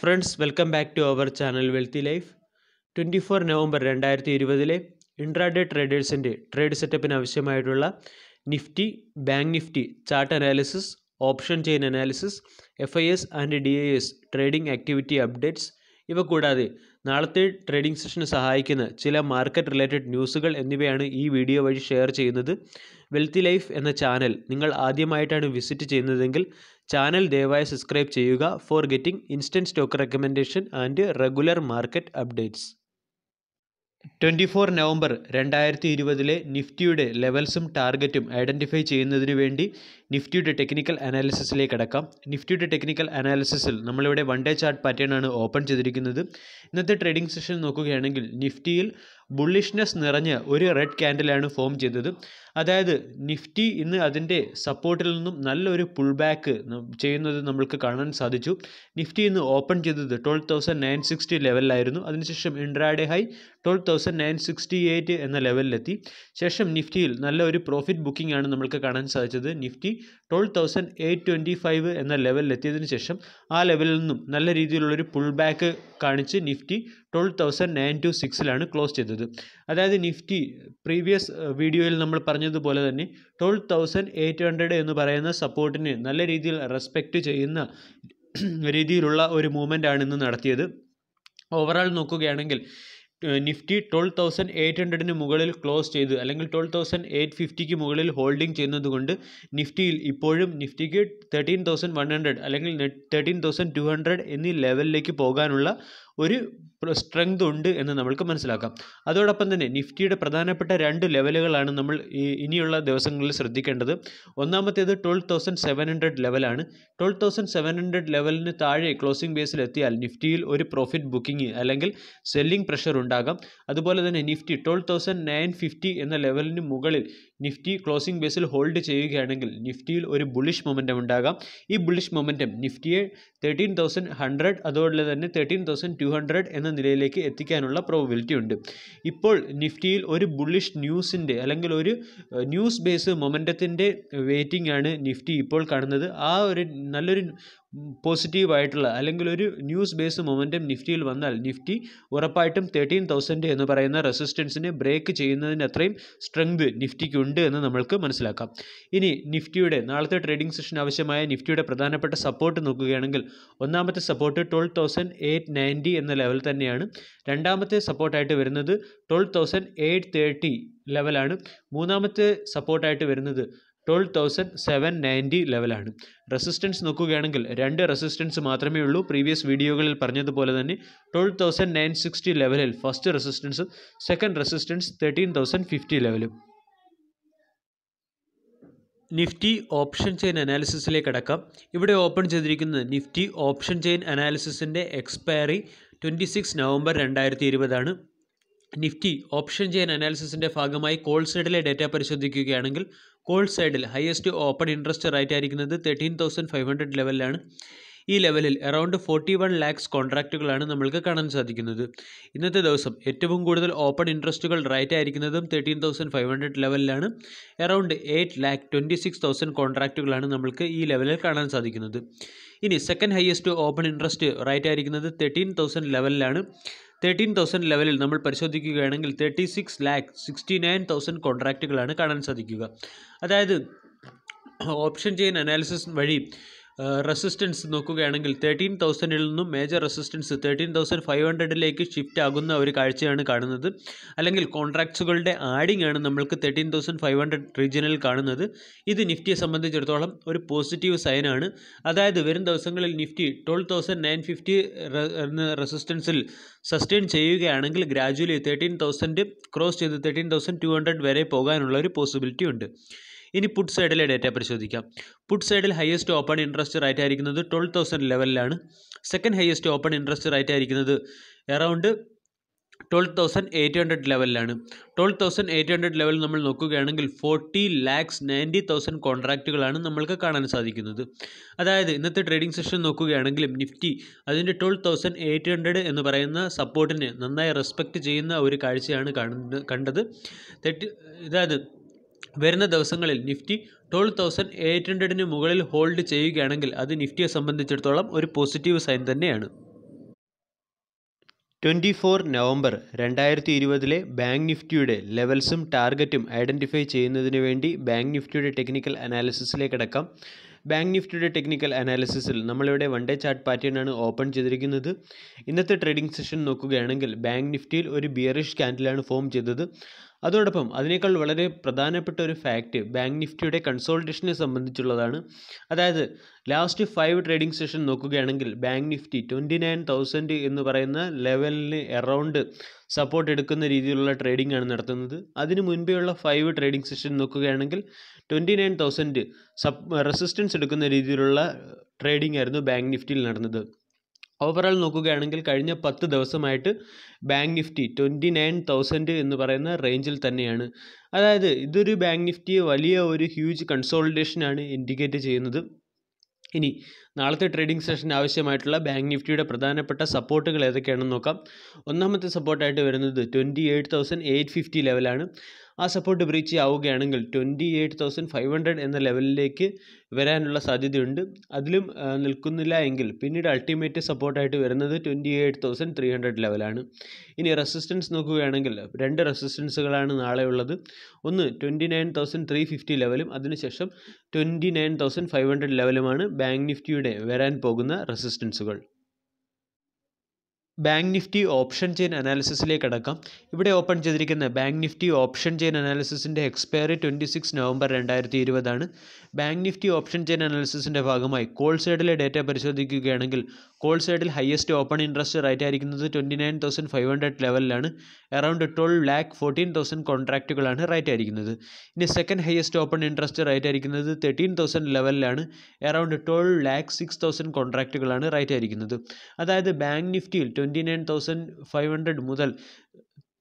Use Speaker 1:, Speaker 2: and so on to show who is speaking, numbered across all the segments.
Speaker 1: friends welcome back to our channel Wealthy Life twenty four November രണ്ടായിരത്തി ഇരുപതിലെ intraday ട്രേഡേഴ്സിൻ്റെ trade സെറ്റപ്പിന് ആവശ്യമായിട്ടുള്ള Nifty bank Nifty chart analysis option chain analysis F I S and D I S trading activity updates ഇവ കൂടാതെ നാളത്തെ trading സെഷന് സഹായിക്കുന്ന ചില മാർക്കറ്റ് റിലേറ്റഡ് ന്യൂസുകൾ എന്നിവയാണ് ഈ വീഡിയോ വഴി ഷെയർ ചെയ്യുന്നത് വെൽത്തി ലൈഫ് എന്ന ചാനൽ നിങ്ങൾ ആദ്യമായിട്ടാണ് വിസിറ്റ് ചെയ്യുന്നതെങ്കിൽ ചാനൽ ദയവായി സബ്സ്ക്രൈബ് ചെയ്യുക for getting instant stock recommendation and regular market updates twenty four November രണ്ടായിരത്തി ഇരുപതിലെ നിഫ്റ്റിയുടെ ലെവൽസും ടാർഗറ്റും ഐഡൻറ്റിഫൈ ചെയ്യുന്നതിന് വേണ്ടി നിഫ്റ്റിയുടെ ടെക്നിക്കൽ അനാലിസിസിലേക്ക് അടക്കാം നിഫ്റ്റിയുടെ ടെക്നിക്കൽ അനാലിസിസിൽ നമ്മളിവിടെ വൺ ഡേ ചാർട്ട് പാറ്റേൺ ആണ് ഓപ്പൺ ചെയ്തിരിക്കുന്നത് ഇന്നത്തെ ട്രേഡിംഗ് സെഷൻ നോക്കുകയാണെങ്കിൽ നിഫ്റ്റിയിൽ ബുള്ളിഷ്നെസ് നിറഞ്ഞ ഒരു റെഡ് ക്യാൻഡിലാണ് ഫോം ചെയ്തത് അതായത് നിഫ്റ്റി ഇന്ന് അതിൻ്റെ സപ്പോർട്ടിൽ നിന്നും നല്ലൊരു പുൾ ബാക്ക് ചെയ്യുന്നത് നമ്മൾക്ക് കാണാൻ സാധിച്ചു നിഫ്റ്റി ഇന്ന് ഓപ്പൺ ചെയ്തത് ട്വൽവ് തൗസൻഡ് നയൻ സിക്സ്റ്റി ലെവലിലായിരുന്നു അതിനുശേഷം intraday high twelve thousand nine sixty eight എന്ന ലെവലിലെത്തി ശേഷം നിഫ്റ്റിയിൽ നല്ല ഒരു പ്രോഫിറ്റ് ബുക്കിംഗ് ആണ് നമ്മൾക്ക് കാണാൻ സാധിച്ചത് Nifty twelve thousand eight twenty five എന്ന ലെവലിലെത്തിയതിന് ശേഷം ആ ലെവലിൽ നിന്നും നല്ല രീതിയിലുള്ളൊരു പുൾ ബാക്ക് കാണിച്ച് Nifty twelve thousand nine two സിക്സിലാണ് ക്ലോസ് ചെയ്തത് അതായത് നിഫ്റ്റി പ്രീവിയസ് വീഡിയോയിൽ നമ്മൾ പറഞ്ഞതുപോലെ തന്നെ ട്വൽവ് തൗസൻഡ് എയ്റ്റ് ഹൺഡ്രഡ് എന്ന് പറയുന്ന സപ്പോർട്ടിനെ നല്ല രീതിയിൽ റെസ്പെക്റ്റ് ചെയ്യുന്ന രീതിയിലുള്ള ഒരു മൂവ്മെൻ്റ് ആണ് ഇന്ന് നടത്തിയത് ഓവറോൾ നോക്കുകയാണെങ്കിൽ നിഫ്റ്റി ട്വൽവ് തൗസൻഡ് എയ്റ്റ് ഹൺഡ്രഡിന് മുകളിൽ ക്ലോസ് ചെയ്ത് അല്ലെങ്കിൽ ട്വൽവ് തൗസൻഡ് എയ്റ്റ് ഫിഫ്റ്റിക്ക് മുകളിൽ ഹോൾഡിംഗ് ചെയ്യുന്നതുകൊണ്ട് നിഫ്റ്റിയിൽ ഇപ്പോഴും നിഫ്റ്റിക്ക് തേർട്ടീൻ തൗസൻഡ് വൺ ഹൺഡ്രഡ് അല്ലെങ്കിൽ തേർട്ടീൻ തൗസൻഡ് ടു ഹൺഡ്രഡ് എന്നീ ലെവലിലേക്ക് പോകാനുള്ള ഒരു സ്ട്രെങ്ത് ഉണ്ട് എന്ന് നമ്മൾക്ക് മനസ്സിലാക്കാം അതോടൊപ്പം തന്നെ നിഫ്റ്റിയുടെ പ്രധാനപ്പെട്ട രണ്ട് ലെവലുകളാണ് നമ്മൾ ഇനിയുള്ള ദിവസങ്ങളിൽ ശ്രദ്ധിക്കേണ്ടത് ഒന്നാമത്തേത് ട്വൽവ് തൗസൻഡ് സെവൻ ഹൺഡ്രഡ് ലെവലാണ് ട്വൽവ് തൗസൻഡ് സെവൻ ഹൺഡ്രഡ് ലെവലിന് താഴെ ക്ലോസിംഗ് ബേസിൽ എത്തിയാൽ നിഫ്റ്റിയിൽ ഒരു പ്രോഫിറ്റ് ബുക്കിംഗ് അല്ലെങ്കിൽ സെല്ലിംഗ് പ്രഷർ ഉണ്ടാകാം അതുപോലെ തന്നെ Nifty twelve thousand nine fifty എന്ന ലെവലിന് മുകളിൽ നിഫ്റ്റി ക്ലോസിംഗ് ബേസിൽ ഹോൾഡ് ചെയ്യുകയാണെങ്കിൽ നിഫ്റ്റിയിൽ ഒരു ബുളിഷ് മൊമെൻറ്റം ഉണ്ടാകാം ഈ ബുളിഷ് മൊമെൻറ്റം നിഫ്റ്റിയെ തേർട്ടീൻ തൗസൻഡ് ഹൺഡ്രഡ് അതുപോലെ തന്നെ തേർട്ടീൻ തൗസൻഡ് ടു ഹൺഡ്രഡ് എന്ന നിലയിലേക്ക് എത്തിക്കാനുള്ള പ്രോബിലിറ്റി ഉണ്ട് ഇപ്പോൾ നിഫ്റ്റിയിൽ ഒരു ബുള്ളിഷ് ന്യൂസിൻ്റെ അല്ലെങ്കിൽ ഒരു ന്യൂസ് ബേസ് മൊമെൻറ്റത്തിൻ്റെ വെയിറ്റിംഗ് ആണ് നിഫ്റ്റി ഇപ്പോൾ കാണുന്നത് ആ ഒരു നല്ലൊരു പോസിറ്റീവായിട്ടുള്ള അല്ലെങ്കിൽ ഒരു ന്യൂസ് ബേസ് മൊമെൻറ്റം നിഫ്റ്റിയിൽ വന്നാൽ നിഫ്റ്റി ഉറപ്പായിട്ടും തേർട്ടീൻ തൗസൻഡ് എന്ന് പറയുന്ന റെസിസ്റ്റൻസിനെ ബ്രേക്ക് ചെയ്യുന്നതിൻ്റെ അത്രയും സ്ട്രെങ്ത് നിഫ്റ്റിക്ക് ഉണ്ട് എന്ന് നമ്മൾക്ക് മനസ്സിലാക്കാം ഇനി നിഫ്റ്റിയുടെ നാളത്തെ ട്രേഡിംഗ് സെഷൻ ആവശ്യമായ നിഫ്റ്റിയുടെ പ്രധാനപ്പെട്ട സപ്പോർട്ട് നോക്കുകയാണെങ്കിൽ ഒന്നാമത്തെ support twelve thousand eight ninety thirty എന്ന ലെവൽ തന്നെയാണ് രണ്ടാമത്തെ സപ്പോർട്ടായിട്ട് വരുന്നത് ട്വൽവ് തൗസൻഡ് എയ്റ്റ് തേർട്ടി ലെവലാണ് മൂന്നാമത്തെ സപ്പോർട്ടായിട്ട് വരുന്നത് ട്വൽവ് തൗസൻഡ് സെവൻ നയൻറ്റി ലെവലാണ് റെസിസ്റ്റൻസ് നോക്കുകയാണെങ്കിൽ രണ്ട് റെസിസ്റ്റൻസ് മാത്രമേ ഉള്ളൂ പ്രീവിയസ് വീഡിയോകളിൽ പറഞ്ഞതുപോലെ തന്നെ ട്വൽവ് തൗസൻഡ് നയൻ സിക്സ്റ്റി ലെവലിൽ ഫസ്റ്റ് റെസിസ്റ്റൻസും second resistance thirteen thousand fifty ലെവലും നിഫ്റ്റി ഓപ്ഷൻ ചെയിൻ അനാലിസിസിലേക്ക് അടക്കാം ഇവിടെ ഓപ്പൺ ചെയ്തിരിക്കുന്നത് നിഫ്റ്റി ഓപ്ഷൻ ചെയിൻ അനാലിസിസിൻ്റെ എക്സ്പയറി ട്വൻറ്റി സിക്സ് നവംബർ രണ്ടായിരത്തി ഇരുപതാണ് നിഫ്റ്റി ഓപ്ഷൻ ചെയിൻ അനാലിസിസിൻ്റെ ഭാഗമായി കോൾ സൈഡിലെ ഡേറ്റ പരിശോധിക്കുകയാണെങ്കിൽ കോൾ സൈഡിൽ ഹയസ്റ്റ് ഓപ്പൺ ഇൻട്രസ്റ്റ് റേറ്റ് ആയിരിക്കുന്നത് തേർട്ടീൻ തൗസൻഡ് ഫൈവ് ഹൺഡ്രഡ് ലെവലിലാണ് ഈ ലെവലിൽ അറൌണ്ട് ഫോർട്ടി വൺ ലാക്സ് കോൺട്രാക്റ്റുകളാണ് നമ്മൾക്ക് കാണാൻ സാധിക്കുന്നത് ഇന്നത്തെ ദിവസം ഏറ്റവും കൂടുതൽ ഓപ്പൺ ഇൻട്രസ്റ്റുകൾ റൈറ്റ് ആയിരിക്കുന്നതും തേർട്ടീൻ തൗസൻഡ് ഫൈവ് ഹൺഡ്രഡ് ലെവലിലാണ് around eight lakh twenty six thousand കോൺട്രാക്റ്റുകളാണ് നമ്മൾക്ക് ഈ ലെവലിൽ കാണാൻ സാധിക്കുന്നത് ഇനി second highest open interest write ആയിരിക്കുന്നത് തേർട്ടീൻ തൗസൻഡ് ലെവലിലാണ് തേർട്ടീൻ തൗസൻഡ് ലെവലിൽ നമ്മൾ പരിശോധിക്കുകയാണെങ്കിൽ thirty six lakh sixty nine thousand കോൺട്രാക്റ്റുകളാണ് കാണാൻ സാധിക്കുക അതായത് ഓപ്ഷൻ ചെയിൻ അനാലിസിസ് വഴി റെസിസ്റ്റൻസ് നോക്കുകയാണെങ്കിൽ തേർട്ടീൻ തൗസൻഡിൽ നിന്നും major resistance thirteen thousand five ഹൺഡ്രഡിലേക്ക് ഷിഫ്റ്റ് ആകുന്ന ഒരു കാഴ്ചയാണ് കാണുന്നത് അല്ലെങ്കിൽ കോൺട്രാക്ട്സുകളുടെ ആഡിംഗ് ആണ് നമ്മൾക്ക് തേർട്ടീൻ തൗസൻഡ് ഫൈവ് ഹൺഡ്രഡ് റീജിയനിൽ കാണുന്നത് ഇത് നിഫ്റ്റിയെ സംബന്ധിച്ചിടത്തോളം ഒരു പോസിറ്റീവ് സൈനാണ് അതായത് വരും ദിവസങ്ങളിൽ Nifty twelve thousand nine fifty എന്ന റെസിസ്റ്റൻസിൽ സസ്റ്റെയിൻ ചെയ്യുകയാണെങ്കിൽ ഗ്രാജുവലി തേർട്ടീൻ തൗസൻഡ് ക്രോസ് ചെയ്ത് തേർട്ടീൻ തൗസൻഡ് ടു ഹൺഡ്രഡ് വരെ പോകാനുള്ള ഒരു പോസിബിലിറ്റി ഉണ്ട് ഇനി പുട്ട് സൈഡിലെ ഡേറ്റ പരിശോധിക്കാം പുട്ട് സൈഡിൽ ഹയസ്റ്റ് ഓപ്പൺ ഇൻട്രസ്റ്റ് റേറ്റ് ആയിരിക്കുന്നത് ട്വൽവ് തൗസൻഡ് ലെവലിലാണ് second highest open interest rate ആയിരിക്കുന്നത് around twelve thousand eight hundred ലെവലിലാണ് twelve thousand eight hundred level നമ്മൾ നോക്കുകയാണെങ്കിൽ ഫോർട്ടി ലാക്സ് നയൻറ്റി തൗസൻഡ് കോൺട്രാക്റ്റുകളാണ് നമ്മൾക്ക് കാണാൻ സാധിക്കുന്നത് അതായത് ഇന്നത്തെ ട്രേഡിംഗ് സെഷൻ നോക്കുകയാണെങ്കിലും നിഫ്റ്റി അതിൻ്റെ ട്വൽവ് തൗസൻഡ് എയ്റ്റ് ഹൺഡ്രഡ് എന്ന് പറയുന്ന സപ്പോർട്ടിനെ നന്നായി റെസ്പെക്റ്റ് ചെയ്യുന്ന ഒരു കാഴ്ചയാണ് കണ്ടത് തെറ്റ് അതായത് വരുന്ന ദിവസങ്ങളിൽ നിഫ്റ്റി ട്വൽവ് തൗസൻഡ് എയ്റ്റ് ഹൺഡ്രഡിന് മുകളിൽ ഹോൾഡ് ചെയ്യുകയാണെങ്കിൽ അത് നിഫ്റ്റിയെ സംബന്ധിച്ചിടത്തോളം ഒരു പോസിറ്റീവ് സൈൻ തന്നെയാണ് ട്വൻറ്റി ഫോർ നവംബർ രണ്ടായിരത്തി ഇരുപതിലെ ബാങ്ക് നിഫ്റ്റിയുടെ ലെവൽസും ടാർഗറ്റും ഐഡൻറ്റിഫൈ ചെയ്യുന്നതിന് വേണ്ടി ബാങ്ക് നിഫ്റ്റിയുടെ ടെക്നിക്കൽ അനാലിസിസിലേക്ക് അടക്കാം ബാങ്ക് നിഫ്റ്റിയുടെ ടെക്നിക്കൽ അനാലിസിസിൽ നമ്മളിവിടെ വൺ ഡേ ചാർട്ട് പാറ്റേൺ ആണ് ഓപ്പൺ ചെയ്തിരിക്കുന്നത് ഇന്നത്തെ ട്രേഡിംഗ് സെഷൻ നോക്കുകയാണെങ്കിൽ ബാങ്ക് നിഫ്റ്റിയിൽ ഒരു ബിയറിഷ് കാൻഡിലാണ് ഫോം ചെയ്തത് അതോടൊപ്പം അതിനേക്കാൾ വളരെ പ്രധാനപ്പെട്ട ഒരു ഫാക്റ്റ് ബാങ്ക് നിഫ്റ്റിയുടെ കൺസോൾട്ടേഷനെ സംബന്ധിച്ചുള്ളതാണ് അതായത് ലാസ്റ്റ് ഫൈവ് ട്രേഡിംഗ് സെഷൻ നോക്കുകയാണെങ്കിൽ bank Nifty twenty nine thousand എന്ന് പറയുന്ന ലെവലിന് എറൗണ്ട് സപ്പോർട്ട് എടുക്കുന്ന രീതിയിലുള്ള ട്രേഡിംഗ് ആണ് നടത്തുന്നത് അതിന് ഉള്ള ഫൈവ് ട്രേഡിംഗ് സെഷൻ നോക്കുകയാണെങ്കിൽ twenty nine thousand sub resistance എടുക്കുന്ന രീതിയിലുള്ള ട്രേഡിംഗ് ആയിരുന്നു ബാങ്ക് നിഫ്റ്റിയിൽ നടന്നത് ഓവറോൾ നോക്കുകയാണെങ്കിൽ കഴിഞ്ഞ പത്ത് ദിവസമായിട്ട് bank Nifty twenty nine thousand എന്ന് പറയുന്ന റേഞ്ചിൽ തന്നെയാണ് അതായത് ഇതൊരു ബാങ്ക് നിഫ്റ്റി വലിയ ഒരു ഹ്യൂജ് കൺസോൾട്ടേഷനാണ് ഇൻഡിക്കേറ്റ് ചെയ്യുന്നത് ഇനി നാളത്തെ ട്രേഡിംഗ് സെഷന് ആവശ്യമായിട്ടുള്ള ബാങ്ക് നിഫ്റ്റിയുടെ പ്രധാനപ്പെട്ട സപ്പോർട്ടുകൾ ഏതൊക്കെയാണെന്ന് നോക്കാം ഒന്നാമത്തെ സപ്പോർട്ടായിട്ട് വരുന്നത് twenty eight thousand eight fifty ലെവലാണ് ആ സപ്പോർട്ട് ബ്രീച്ച് ആവുകയാണെങ്കിൽ twenty eight thousand five hundred എന്ന ലെവലിലേക്ക് വരാനുള്ള സാധ്യതയുണ്ട് അതിലും നിൽക്കുന്നില്ല എങ്കിൽ പിന്നീട് അൾട്ടിമേറ്റ് സപ്പോർട്ടായിട്ട് വരുന്നത് twenty eight thousand three hundred ലെവലാണ് ഇനി റെസിസ്റ്റൻസ് നോക്കുകയാണെങ്കിൽ രണ്ട് റെസിസ്റ്റൻസുകളാണ് നാളെ ഉള്ളത് ഒന്ന് twenty nine thousand three fifty ലെവലും അതിനുശേഷം twenty nine thousand five hundred ലെവലുമാണ് ബാങ്ക് നിഫ്റ്റിയുടെ എന്നിവിടെ വരാൻ പോകുന്ന റെസിസ്റ്റൻസുകൾ ബാങ്ക് നിഫ്റ്റി ഓപ്ഷൻ ചെയിൻ അനാലിസിസിലേക്ക് അടക്കാം ഇവിടെ ഓപ്പൺ ചെയ്തിരിക്കുന്ന ബാങ്ക് നിഫ്റ്റി ഓപ്ഷൻ ചെയിൻ അനാലിസിസിൻ്റെ എക്സ്പയറി ട്വൻറ്റി സിക്സ് നവംബർ രണ്ടായിരത്തി ഇരുപതാണ് ബാങ്ക് നിഫ്റ്റി ഓപ്ഷൻ ചെയിൻ അനാലിസിസിൻ്റെ ഭാഗമായി കോൾ സൈഡിലെ ഡേറ്റ പരിശോധിക്കുകയാണെങ്കിൽ കോൾ സൈഡിൽ ഹയസ്റ്റ് ഓപ്പൺ ഇൻട്രസ്റ്റ് റേറ്റ് ആയിരിക്കുന്നത് twenty nine thousand five hundred ലെവലിലാണ് around twelve lakh fourteen thousand കോൺട്രാക്റ്റുകളാണ് റേറ്റ് ആയിരിക്കുന്നത് ഇനി second highest open interest rate ആയിരിക്കുന്നത് തേർട്ടീൻ തൗസൻഡ് ലെവലിലാണ് around twelve lakh six thousand കോൺട്രാക്റ്റുകളാണ് റേറ്റ് ആയിരിക്കുന്നത് അതായത് ബാങ്ക് നിഫ്റ്റിയിൽ twenty nine thousand five hundred മുതൽ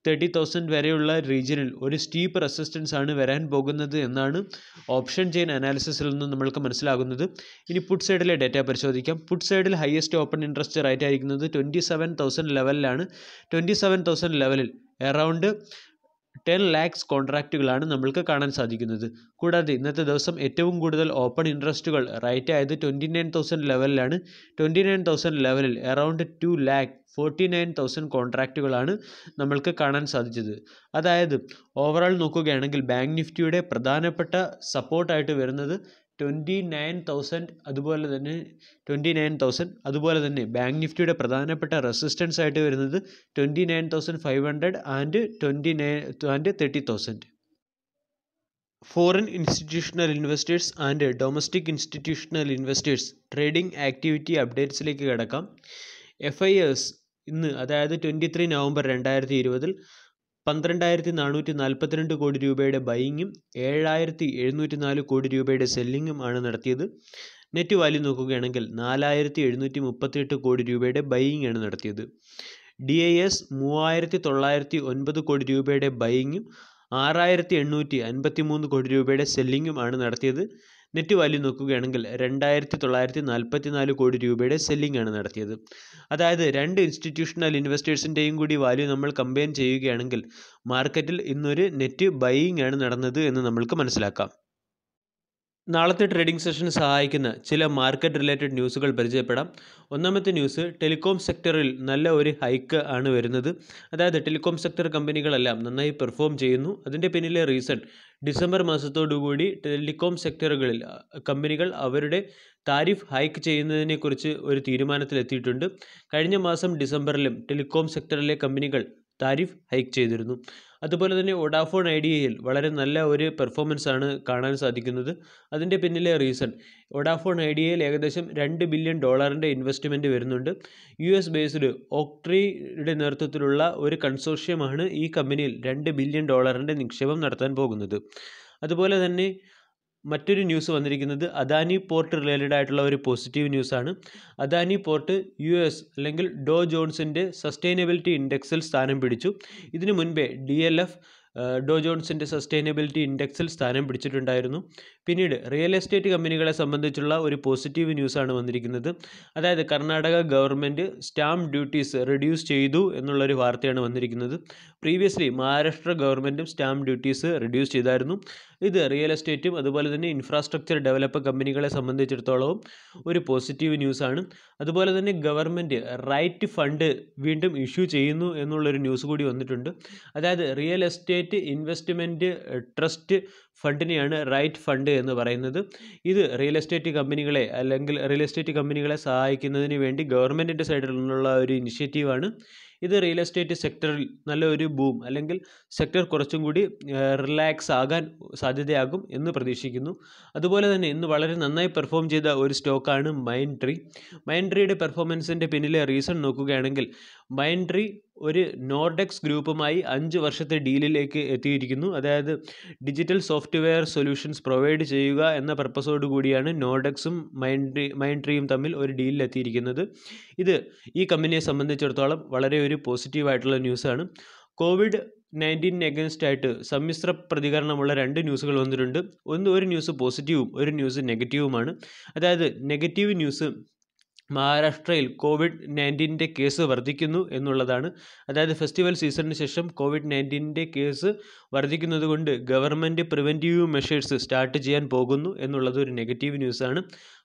Speaker 1: തേർട്ടി തൗസൻഡ് വരെയുള്ള റീജിയനിൽ ഒരു സ്റ്റീപ്പ് റെസിസ്റ്റൻസ് ആണ് വരാൻ പോകുന്നത് എന്നാണ് ഓപ്ഷൻ ചെയിൻ അനാലിസിസിൽ നിന്ന് നമ്മൾക്ക് മനസ്സിലാകുന്നത് ഇനി പുട്ട് സൈഡിലെ ഡേറ്റ പരിശോധിക്കാം പുട്ട് സൈഡിൽ ഹയസ്റ്റ് ഓപ്പൺ ഇൻട്രസ്റ്റ് റേറ്റ് ആയിരിക്കുന്നത് ട്വൻറ്റി സെവൻ തൗസൻഡ് ലെവലിലാണ് ട്വൻറ്റി സെവൻ തൗസൻഡ് ലെവലിൽ എറൗണ്ട് ടെൻ ലാക്സ് കോൺട്രാക്റ്റുകളാണ് നമ്മൾക്ക് കാണാൻ സാധിക്കുന്നത് കൂടാതെ ഇന്നത്തെ ദിവസം ഏറ്റവും കൂടുതൽ ഓപ്പൺ ഇൻട്രസ്റ്റുകൾ റൈറ്റ് ആയത് ട്വൻറ്റി നയൻ തൗസൻഡ് ലെവലിലാണ് ട്വൻറ്റി നയൻ തൗസൻഡ് ലെവലിൽ around two lakh forty nine thousand കോൺട്രാക്റ്റുകളാണ് നമ്മൾക്ക് കാണാൻ സാധിച്ചത് അതായത് ഓവറോൾ നോക്കുകയാണെങ്കിൽ ബാങ്ക് നിഫ്റ്റിയുടെ പ്രധാനപ്പെട്ട സപ്പോർട്ടായിട്ട് വരുന്നത് ട്വൻറ്റി നയൻ തൗസൻഡ് അതുപോലെ തന്നെ ട്വൻറ്റി നയൻ തൗസൻഡ് അതുപോലെ തന്നെ ബാങ്ക് നിഫ്റ്റിയുടെ പ്രധാനപ്പെട്ട റെസിസ്റ്റൻസ് ആയിട്ട് വരുന്നത് twenty nine thousand five hundred and twenty nine and thirty thousand foreign institutional investors and domestic institutional investors trading activity അപ്ഡേറ്റ്സിലേക്ക് കിടക്കാം എഫ് ഐ എസ് ഇന്ന് അതായത് ട്വൻറ്റി ത്രീ നവംബർ രണ്ടായിരത്തി ഇരുപതിൽ പന്ത്രണ്ടായിരത്തി നാനൂറ്റി നാൽപ്പത്തിരണ്ട് കോടി രൂപയുടെ ബൈയിങ്ങും ഏഴായിരത്തി എഴുന്നൂറ്റി നാല് കോടി രൂപയുടെ സെല്ലിങ്ങും ആണ് നടത്തിയത് നെറ്റ് വാല്യൂ നോക്കുകയാണെങ്കിൽ നാലായിരത്തി എഴുന്നൂറ്റി മുപ്പത്തിയെട്ട് കോടി രൂപയുടെ ബൈയിങ് ആണ് നടത്തിയത് ഡി ഐ എസ് മൂവായിരത്തി തൊള്ളായിരത്തി ഒൻപത് കോടി രൂപയുടെ ബൈയിങ്ങും ആറായിരത്തി എണ്ണൂറ്റി അൻപത്തി മൂന്ന് കോടി രൂപയുടെ സെല്ലിങ്ങും ആണ് നടത്തിയത് നെറ്റ് വാല്യൂ നോക്കുകയാണെങ്കിൽ രണ്ടായിരത്തി തൊള്ളായിരത്തി നാൽപ്പത്തി നാല് കോടി രൂപയുടെ സെല്ലിംഗ് ആണ് നടത്തിയത് അതായത് രണ്ട് ഇൻസ്റ്റിറ്റ്യൂഷണൽ ഇൻവെസ്റ്റേഴ്സിൻ്റെയും കൂടി വാല്യൂ നമ്മൾ കമ്പയർ ചെയ്യുകയാണെങ്കിൽ മാർക്കറ്റിൽ ഇന്നൊരു നെറ്റ് ബൈയിങ് ആണ് നടന്നത് എന്ന് നമ്മൾക്ക് മനസ്സിലാക്കാം നാളത്തെ ട്രേഡിംഗ് സെഷന് സഹായിക്കുന്ന ചില മാർക്കറ്റ് റിലേറ്റഡ് ന്യൂസുകൾ പരിചയപ്പെടാം ഒന്നാമത്തെ ന്യൂസ് ടെലികോം സെക്ടറിൽ നല്ല ഒരു ഹൈക്ക് ആണ് വരുന്നത് അതായത് ടെലികോം സെക്ടർ കമ്പനികളെല്ലാം നന്നായി പെർഫോം ചെയ്യുന്നു അതിൻ്റെ പിന്നിലെ റീസൺ ഡിസംബർ മാസത്തോടുകൂടി ടെലികോം സെക്ടറുകളിൽ കമ്പനികൾ അവരുടെ താരിഫ് ഹൈക്ക് ചെയ്യുന്നതിനെക്കുറിച്ച് ഒരു തീരുമാനത്തിലെത്തിയിട്ടുണ്ട് കഴിഞ്ഞ മാസം ഡിസംബറിലും ടെലികോം സെക്ടറിലെ കമ്പനികൾ താരിഫ് ഹൈക്ക് ചെയ്തിരുന്നു അതുപോലെ തന്നെ ഒഡാഫോൺ ഐഡിയയിൽ വളരെ നല്ല ഒരു പെർഫോമൻസ് ആണ് കാണാൻ സാധിക്കുന്നത് അതിൻ്റെ പിന്നിലെ റീസൺ ഒഡാഫോൺ ഐഡിയയിൽ ഏകദേശം രണ്ട് ബില്യൺ ഡോളറിൻ്റെ ഇൻവെസ്റ്റ്മെൻറ്റ് വരുന്നുണ്ട് യു എസ് ബേസ്ഡ് ഓക്ട്രിയുടെ നേതൃത്വത്തിലുള്ള ഒരു കൺസോഷ്യമാണ് ഈ കമ്പനിയിൽ രണ്ട് ബില്യൺ ഡോളറിൻ്റെ നിക്ഷേപം നടത്താൻ പോകുന്നത് അതുപോലെ തന്നെ മറ്റൊരു ന്യൂസ് വന്നിരിക്കുന്നത് അദാനി പോർട്ട് റിലേറ്റഡ് ആയിട്ടുള്ള ഒരു പോസിറ്റീവ് ന്യൂസാണ് അദാനി പോർട്ട് യു എസ് അല്ലെങ്കിൽ ഡോ ജോൺസിൻ്റെ സസ്റ്റൈനബിലിറ്റി ഇൻഡെക്സിൽ സ്ഥാനം പിടിച്ചു ഇതിനു മുൻപേ ഡി എൽ എഫ് ഡോ ജോൺസിൻ്റെ സസ്റ്റൈനബിലിറ്റി ഇൻഡെക്സിൽ സ്ഥാനം പിടിച്ചിട്ടുണ്ടായിരുന്നു പിന്നീട് റിയൽ എസ്റ്റേറ്റ് കമ്പനികളെ സംബന്ധിച്ചുള്ള ഒരു പോസിറ്റീവ് ന്യൂസാണ് വന്നിരിക്കുന്നത് അതായത് Karnataka government stamp duties reduce ചെയ്തു എന്നുള്ളൊരു വാർത്തയാണ് വന്നിരിക്കുന്നത് പ്രീവിയസ്ലി മഹാരാഷ്ട്ര ഗവൺമെൻറ്റും സ്റ്റാമ്പ് ഡ്യൂട്ടീസ് റെഡ്യൂസ് ചെയ്തായിരുന്നു ഇത് റിയൽ എസ്റ്റേറ്റും അതുപോലെ തന്നെ ഇൻഫ്രാസ്ട്രക്ചർ ഡെവലപ്പ് കമ്പനികളെ സംബന്ധിച്ചിടത്തോളവും ഒരു പോസിറ്റീവ് ന്യൂസാണ് അതുപോലെ തന്നെ ഗവൺമെൻറ് റൈറ്റ് ഫണ്ട് വീണ്ടും ഇഷ്യൂ ചെയ്യുന്നു എന്നുള്ളൊരു ന്യൂസ് കൂടി വന്നിട്ടുണ്ട് അതായത് റിയൽ എസ്റ്റേറ്റ് ഇൻവെസ്റ്റ്മെൻറ്റ് ട്രസ്റ്റ് ഫണ്ടിനെയാണ് റൈറ്റ് ഫണ്ട് എന്ന് പറയുന്നത് ഇത് റിയൽ എസ്റ്റേറ്റ് കമ്പനികളെ അല്ലെങ്കിൽ റിയൽ എസ്റ്റേറ്റ് കമ്പനികളെ സഹായിക്കുന്നതിന് വേണ്ടി ഗവൺമെൻറ്റിൻ്റെ സൈഡിൽ നിന്നുള്ള ഒരു ഇനിഷ്യേറ്റീവാണ് ഇത് റിയൽ എസ്റ്റേറ്റ് സെക്ടറിൽ നല്ലൊരു ബൂം അല്ലെങ്കിൽ സെക്ടർ കുറച്ചും കൂടി റിലാക്സ് ആകാൻ സാധ്യതയാകും എന്ന് പ്രതീക്ഷിക്കുന്നു അതുപോലെ തന്നെ ഇന്ന് വളരെ നന്നായി പെർഫോം ചെയ്ത ഒരു സ്റ്റോക്കാണ് മൈൻ ട്രീ മൈൻ ട്രീയുടെ പെർഫോമൻസിൻ്റെ പിന്നിലെ റീസൺ നോക്കുകയാണെങ്കിൽ മൈൻട്രി ഒരു നോർഡെക്സ് ഗ്രൂപ്പുമായി അഞ്ച് വർഷത്തെ ഡീലിലേക്ക് എത്തിയിരിക്കുന്നു അതായത് ഡിജിറ്റൽ സോഫ്റ്റ്വെയർ സൊല്യൂഷൻസ് പ്രൊവൈഡ് ചെയ്യുക എന്ന പർപ്പസോട് കൂടിയാണ് നോർഡെക്സും മൈൻട്രി മൈൻട്രിയും തമ്മിൽ ഒരു ഡീലിലെത്തിയിരിക്കുന്നത് ഇത് ഈ കമ്പനിയെ സംബന്ധിച്ചിടത്തോളം വളരെ ഒരു പോസിറ്റീവായിട്ടുള്ള ന്യൂസാണ് കോവിഡ് നയൻറ്റീൻ എഗൻസ്റ്റ് ആയിട്ട് സമ്മിശ്ര പ്രതികരണമുള്ള രണ്ട് ന്യൂസുകൾ വന്നിട്ടുണ്ട് ഒന്ന് ഒരു ന്യൂസ് പോസിറ്റീവും ഒരു ന്യൂസ് നെഗറ്റീവുമാണ് അതായത് നെഗറ്റീവ് ന്യൂസ് മഹാരാഷ്ട്രയിൽ കോവിഡ് നയൻറ്റീൻ്റെ കേസ് വർദ്ധിക്കുന്നു എന്നുള്ളതാണ് അതായത് ഫെസ്റ്റിവൽ സീസണിന് ശേഷം കോവിഡ് നയൻറ്റീൻ്റെ കേസ് വർദ്ധിക്കുന്നത് കൊണ്ട് ഗവൺമെൻറ് പ്രിവെൻറ്റീവ് മെഷേഴ്സ് സ്റ്റാർട്ട് ചെയ്യാൻ പോകുന്നു എന്നുള്ളത് ഒരു നെഗറ്റീവ് ന്യൂസാണ്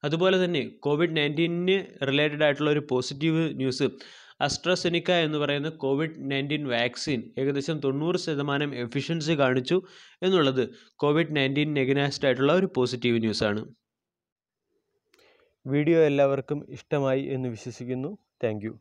Speaker 1: അതുപോലെ തന്നെ കോവിഡ് നയൻറ്റീനിന് റിലേറ്റഡ് ആയിട്ടുള്ള ഒരു പോസിറ്റീവ് ന്യൂസ് അസ്ട്രസെനിക്ക എന്ന് പറയുന്ന കോവിഡ് നയൻറ്റീൻ വാക്സിൻ ഏകദേശം തൊണ്ണൂറ് ശതമാനം എഫിഷ്യൻസി കാണിച്ചു എന്നുള്ളത് കോവിഡ് നയൻറ്റീൻ നെഗനാസ്റ്റ് ആയിട്ടുള്ള ഒരു പോസിറ്റീവ് ന്യൂസാണ് വീഡിയോ എല്ലാവർക്കും ഇഷ്ടമായി എന്ന് വിശ്വസിക്കുന്നു താങ്ക്